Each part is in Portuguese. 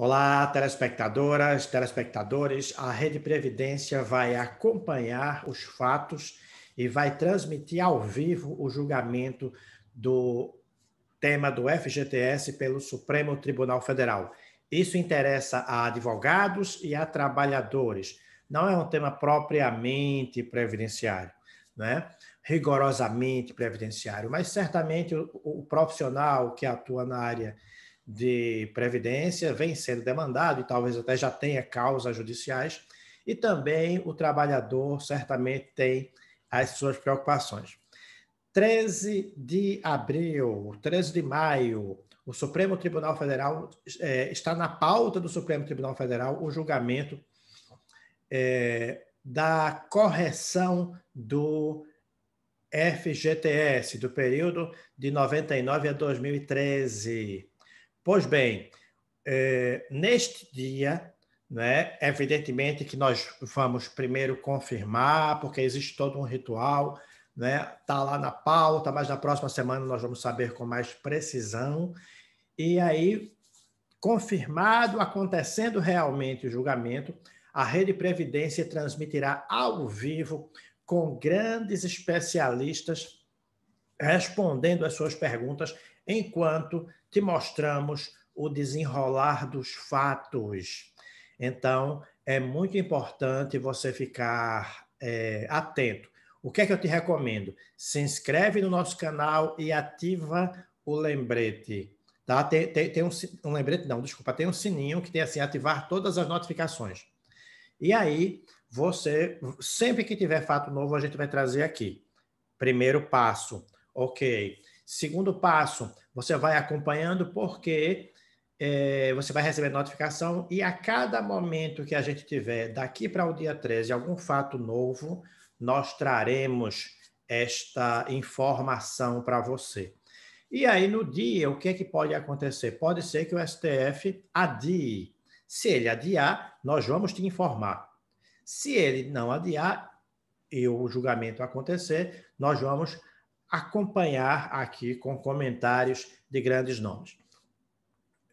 Olá, telespectadoras, telespectadores. A Rede Previdência vai acompanhar os fatos e vai transmitir ao vivo o julgamento do tema do FGTS pelo Supremo Tribunal Federal. Isso interessa a advogados e a trabalhadores. Não é um tema propriamente previdenciário, né? rigorosamente previdenciário, mas certamente o, o profissional que atua na área de previdência vem sendo demandado e talvez até já tenha causas judiciais, e também o trabalhador certamente tem as suas preocupações. 13 de abril, 13 de maio, o Supremo Tribunal Federal é, está na pauta do Supremo Tribunal Federal o julgamento é, da correção do FGTS, do período de 99 a 2013. Pois bem, eh, neste dia, né, evidentemente que nós vamos primeiro confirmar, porque existe todo um ritual, né? Tá lá na pauta, mas na próxima semana nós vamos saber com mais precisão. E aí, confirmado, acontecendo realmente o julgamento, a Rede Previdência transmitirá ao vivo com grandes especialistas respondendo às suas perguntas enquanto te mostramos o desenrolar dos fatos. Então, é muito importante você ficar é, atento. O que é que eu te recomendo? Se inscreve no nosso canal e ativa o lembrete. Tá? Tem, tem, tem um, um, lembrete, não, desculpa, tem um sininho que tem assim, ativar todas as notificações. E aí, você, sempre que tiver fato novo, a gente vai trazer aqui. Primeiro passo, Ok. Segundo passo, você vai acompanhando porque é, você vai receber notificação e a cada momento que a gente tiver daqui para o dia 13 algum fato novo, nós traremos esta informação para você. E aí, no dia, o que, é que pode acontecer? Pode ser que o STF adie. Se ele adiar, nós vamos te informar. Se ele não adiar e o julgamento acontecer, nós vamos acompanhar aqui com comentários de grandes nomes.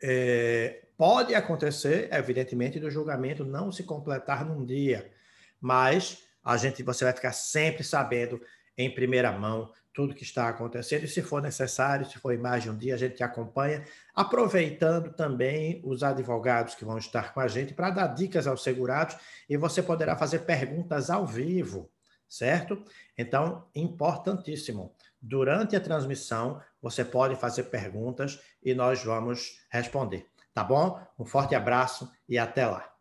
É, pode acontecer, evidentemente, do julgamento não se completar num dia, mas a gente você vai ficar sempre sabendo em primeira mão tudo que está acontecendo e se for necessário, se for mais de um dia, a gente acompanha, aproveitando também os advogados que vão estar com a gente para dar dicas aos segurados e você poderá fazer perguntas ao vivo certo? Então, importantíssimo. Durante a transmissão, você pode fazer perguntas e nós vamos responder, tá bom? Um forte abraço e até lá.